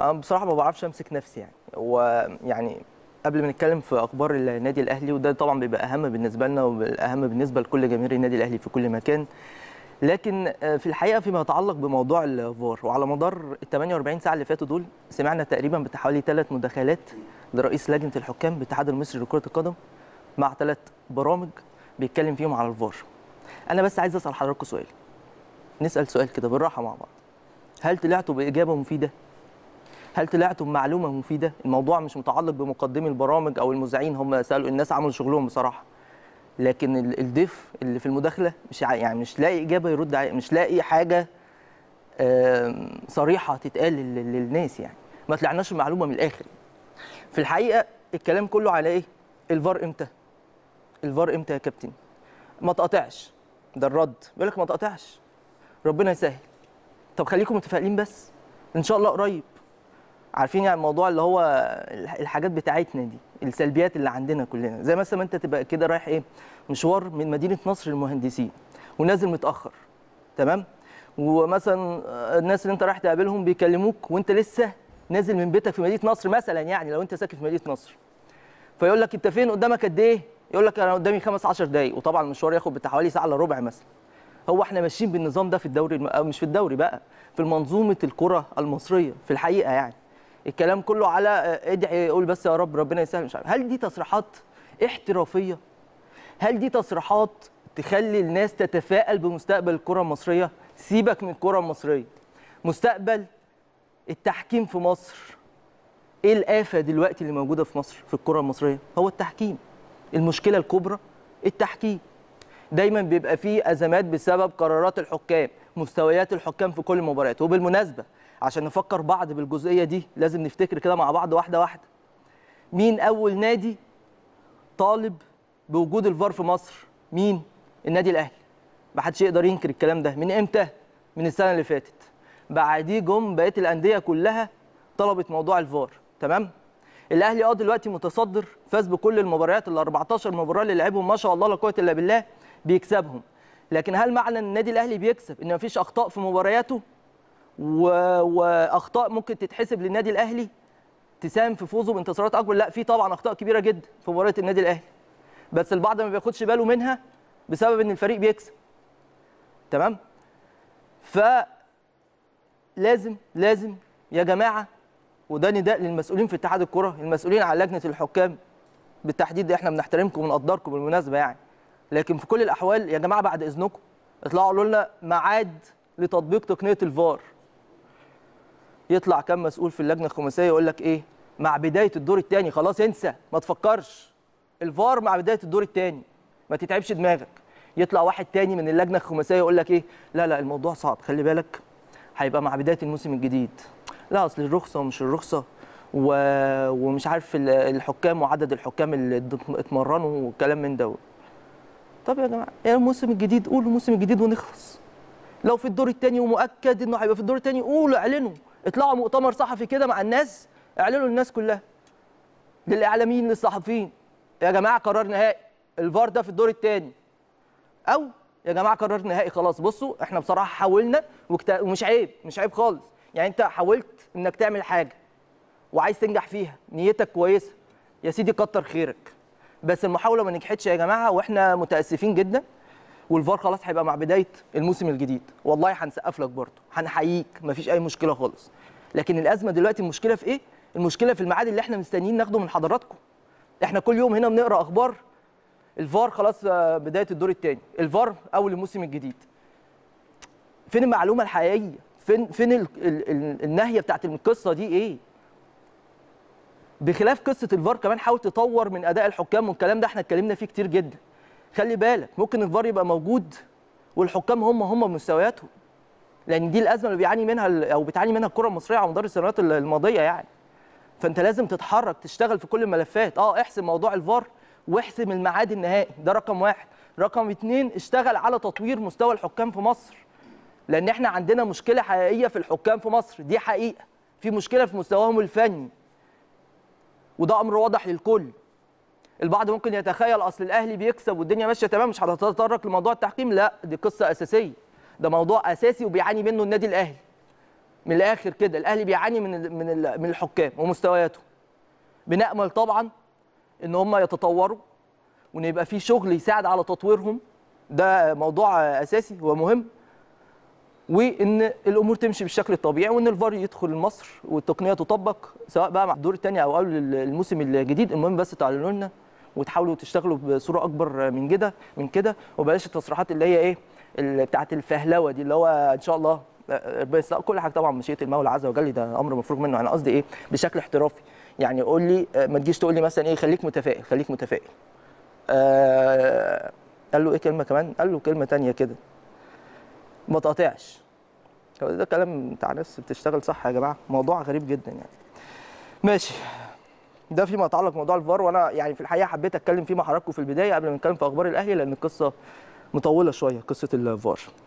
أنا بصراحه ما بعرفش امسك نفسي يعني ويعني قبل ما نتكلم في اخبار النادي الاهلي وده طبعا بيبقى اهم بالنسبه لنا والاهم بالنسبه لكل جماهير النادي الاهلي في كل مكان لكن آه، في الحقيقه فيما يتعلق بموضوع الفار وعلى مدار ال 48 ساعه اللي فاتوا دول سمعنا تقريبا بتاع حوالي ثلاث مداخلات لرئيس لجنه الحكام بالاتحاد المصري لكره القدم مع ثلاث برامج بيتكلم فيهم على الفار. انا بس عايز اسال حضراتكم سؤال. نسال سؤال كده بالراحه مع بعض. هل طلعتوا باجابه مفيده؟ هل طلعتم معلومه مفيده الموضوع مش متعلق بمقدمي البرامج او المذيعين هم سالوا الناس عملوا شغلهم بصراحه لكن الضيف اللي في المداخله مش يعني مش لاقي اجابه يرد عليها مش لاقي حاجه صريحه تتقال للناس يعني ما طلعناش المعلومه من الاخر في الحقيقه الكلام كله على ايه الفار امتى الفار امتى يا كابتن ما تقاطعش ده الرد بيقول لك ما تقاطعش ربنا يسهل طب خليكم متفائلين بس ان شاء الله قريب عارفين يعني الموضوع اللي هو الحاجات بتاعتنا دي السلبيات اللي عندنا كلنا زي مثلا انت تبقى كده رايح ايه مشوار من مدينه نصر للمهندسين ونازل متاخر تمام ومثلا الناس اللي انت رايح تقابلهم بيكلموك وانت لسه نازل من بيتك في مدينه نصر مثلا يعني لو انت ساكن في مدينه نصر فيقول لك انت فين قدامك قد ايه يقول لك انا قدامي 5 10 دقائق وطبعا المشوار ياخد بتاع حوالي ساعه الا ربع مثلا هو احنا ماشيين بالنظام ده في الدوري الم... مش في الدوري بقى في منظومه الكره المصريه في الحقيقه يعني الكلام كله على آه، ادعي قول بس يا رب ربنا يسهل مش عارف هل دي تصريحات احترافيه هل دي تصريحات تخلي الناس تتفائل بمستقبل الكره المصريه سيبك من الكره المصريه مستقبل التحكيم في مصر ايه الافه دلوقتي اللي موجوده في مصر في الكره المصريه هو التحكيم المشكله الكبرى التحكيم دايما بيبقى فيه ازمات بسبب قرارات الحكام مستويات الحكام في كل المباريات وبالمناسبه عشان نفكر بعض بالجزئيه دي لازم نفتكر كده مع بعض واحده واحده مين اول نادي طالب بوجود الفار في مصر مين النادي الاهلي ما حدش يقدر ينكر الكلام ده من امتى من السنه اللي فاتت بعديه جم بقيه الانديه كلها طلبت موضوع الفار تمام الاهلي اه دلوقتي متصدر فاز بكل المباريات ال 14 مباراه اللي لعبهم ما شاء الله لا قوه الا بالله بيكسبهم لكن هل معنى ان النادي الاهلي بيكسب ان مفيش اخطاء في مبارياته و... واخطاء ممكن تتحسب للنادي الاهلي تساهم في فوزه بانتصارات اكبر لا في طبعا اخطاء كبيره جدا في مباراه النادي الاهلي بس البعض ما بياخدش باله منها بسبب ان الفريق بيكسب تمام ف لازم لازم يا جماعه وده نداء للمسؤولين في اتحاد الكره المسؤولين على لجنه الحكام بالتحديد احنا بنحترمكم ونقدركم بالمناسبه يعني لكن في كل الاحوال يا جماعه بعد اذنكم اطلعوا قولوا لنا ميعاد لتطبيق تقنيه الفار يطلع كم مسؤول في اللجنه الخماسيه يقول لك ايه مع بدايه الدور الثاني خلاص انسى ما تفكرش الفار مع بدايه الدور الثاني ما تتعبش دماغك يطلع واحد ثاني من اللجنه الخماسيه يقول لك ايه لا لا الموضوع صعب خلي بالك هيبقى مع بدايه الموسم الجديد لا اصل الرخصه ومش الرخصه و... ومش عارف الحكام وعدد الحكام اللي اتمرنوا والكلام من دوت طب يا جماعه يا الموسم الجديد قولوا الموسم الجديد ونخلص لو في الدور الثاني ومؤكد انه هيبقى في الدور الثاني قولوا اعلنوا اطلعوا مؤتمر صحفي كده مع الناس اعلنوا للناس كلها للاعلاميين للصحفيين يا جماعه قرار نهائي الفار ده في الدور الثاني او يا جماعه قرار نهائي خلاص بصوا احنا بصراحه حاولنا وكت... ومش عيب مش عيب خالص يعني انت حاولت انك تعمل حاجه وعايز تنجح فيها نيتك كويسه يا سيدي كتر خيرك بس المحاوله ما نجحتش يا جماعه واحنا متاسفين جدا والفار خلاص هيبقى مع بدايه الموسم الجديد والله هنسقف لك برضه هنحييك مفيش اي مشكله خالص لكن الازمه دلوقتي المشكله في ايه المشكله في الميعاد اللي احنا مستنيين ناخده من حضراتكم احنا كل يوم هنا بنقرا اخبار الفار خلاص آه، بدايه الدور الثاني الفار اول الموسم الجديد فين المعلومه الحقيقيه فين فين ال ال ال النهيه بتاعت القصه دي ايه بخلاف قصه الفار كمان حاول تطور من اداء الحكام والكلام ده احنا اتكلمنا فيه كتير جدا خلي بالك ممكن الفار يبقى موجود والحكام هم هم بمستوياتهم لان دي الازمه اللي بيعاني منها او بتعاني منها الكره المصريه على مدار السنوات الماضيه يعني فانت لازم تتحرك تشتغل في كل الملفات اه احسم موضوع الفار واحسم الميعاد النهائي ده رقم واحد رقم اتنين اشتغل على تطوير مستوى الحكام في مصر لان احنا عندنا مشكله حقيقيه في الحكام في مصر دي حقيقه في مشكله في مستواهم الفني وده امر واضح للكل البعض ممكن يتخيل اصل الاهلي بيكسب والدنيا ماشيه تمام مش هتتطرق لموضوع التحكيم لا دي قصه اساسيه ده موضوع اساسي وبيعاني منه النادي الاهلي من الاخر كده الاهلي بيعاني من من من الحكام ومستوياتهم بنامل طبعا ان هم يتطوروا وان يبقى في شغل يساعد على تطويرهم ده موضوع اساسي ومهم وان الامور تمشي بالشكل الطبيعي وان الفار يدخل مصر والتقنيه تطبق سواء بقى مع الدور الثاني او قبل الموسم الجديد المهم بس تعلنوا لنا وتحاولوا تشتغلوا بصوره اكبر من كده من كده وبلاش التصريحات اللي هي ايه اللي بتاعت الفهلوه دي اللي هو ان شاء الله آه، بس كل حاجه طبعا مشيئه المولى عز وجل ده امر مفروغ منه انا قصدي ايه بشكل احترافي يعني قول لي آه، ما تجيش تقول لي مثلا ايه خليك متفائل خليك متفائل آه قال له ايه كلمه كمان قال له كلمه تانية كده ما تقاطعش ده كلام بتاع ناس بتشتغل صح يا جماعه موضوع غريب جدا يعني ماشي ده فيما يتعلق بموضوع الفار وانا يعني في الحقيقه حبيت اتكلم فيه مع حضراتكم في البدايه قبل ما نتكلم في اخبار الاهلي لان القصه مطوله شويه قصه الفار